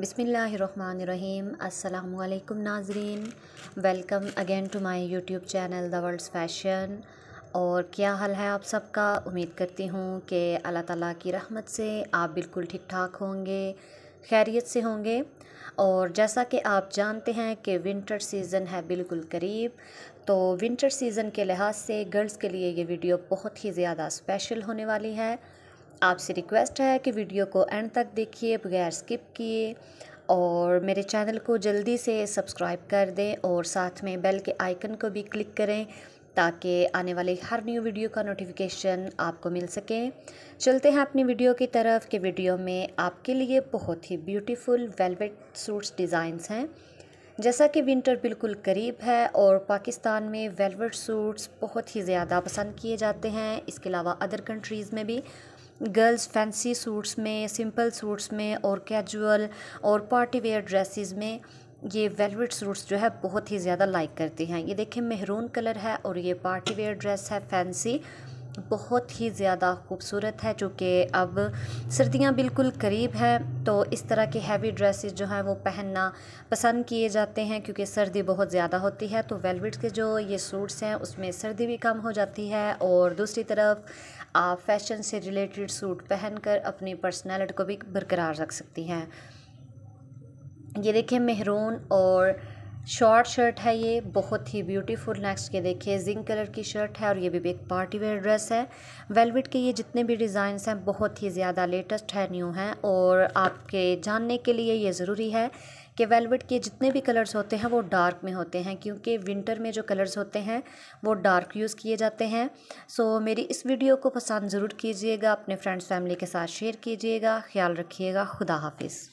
बिसमीम् अल्लाम नाजरीन welcome again to my YouTube channel the world fashion और क्या हाल है आप सबका उम्मीद करती हूँ कि अल्लाह ताला की रहमत से आप बिल्कुल ठीक ठाक होंगे खैरियत से होंगे और जैसा कि आप जानते हैं कि विंटर सीज़न है बिल्कुल करीब तो विंटर सीज़न के लिहाज से गर्ल्स के लिए ये वीडियो बहुत ही ज़्यादा स्पेशल होने वाली है आपसे रिक्वेस्ट है कि वीडियो को एंड तक देखिए बगैर स्किप किए और मेरे चैनल को जल्दी से सब्सक्राइब कर दें और साथ में बेल के आइकन को भी क्लिक करें ताकि आने वाली हर न्यू वीडियो का नोटिफिकेशन आपको मिल सके चलते हैं अपनी वीडियो की तरफ कि वीडियो में आपके लिए बहुत ही ब्यूटीफुल वेलवेट सूट्स डिज़ाइंस हैं जैसा कि विंटर बिल्कुल करीब है और पाकिस्तान में वेलवेट सूट्स बहुत ही ज़्यादा पसंद किए जाते हैं इसके अलावा अदर कंट्रीज़ में भी गर्ल्स फैंसी सूट्स में सिंपल सूट्स में और कैजुअल और पार्टी वेयर ड्रेसेस में ये वेलवेट सूट्स जो है बहुत ही ज़्यादा लाइक करती हैं ये देखिए मेहरून कलर है और ये पार्टी वेयर ड्रेस है फैंसी बहुत ही ज़्यादा खूबसूरत है चूँकि अब सर्दियाँ बिल्कुल करीब हैं तो इस तरह के हैवी ड्रेसेस जो हैं वो पहनना पसंद किए जाते हैं क्योंकि सर्दी बहुत ज़्यादा होती है तो वेलवेट के जो ये सूट्स हैं उसमें सर्दी भी कम हो जाती है और दूसरी तरफ आप फैशन से रिलेटेड सूट पहन कर अपनी पर्सनैलिटी को भी बरकरार रख सकती हैं ये देखें मेहरून और शॉर्ट शर्ट है ये बहुत ही ब्यूटीफुल नेक्स्ट के देखिए जिंक कलर की शर्ट है और ये भी एक पार्टी वेयर ड्रेस है वेलवेट के ये जितने भी डिज़ाइंस हैं बहुत ही ज़्यादा लेटेस्ट है न्यू हैं और आपके जानने के लिए ये ज़रूरी है कि वेलवेट के जितने भी कलर्स होते हैं वो डार्क में होते हैं क्योंकि विंटर में जो कलर्स होते हैं वो डार्क यूज़ किए जाते हैं सो मेरी इस वीडियो को पसंद ज़रूर कीजिएगा अपने फ्रेंड्स फैमिली के साथ शेयर कीजिएगा ख्याल रखिएगा खुदा हाफिज़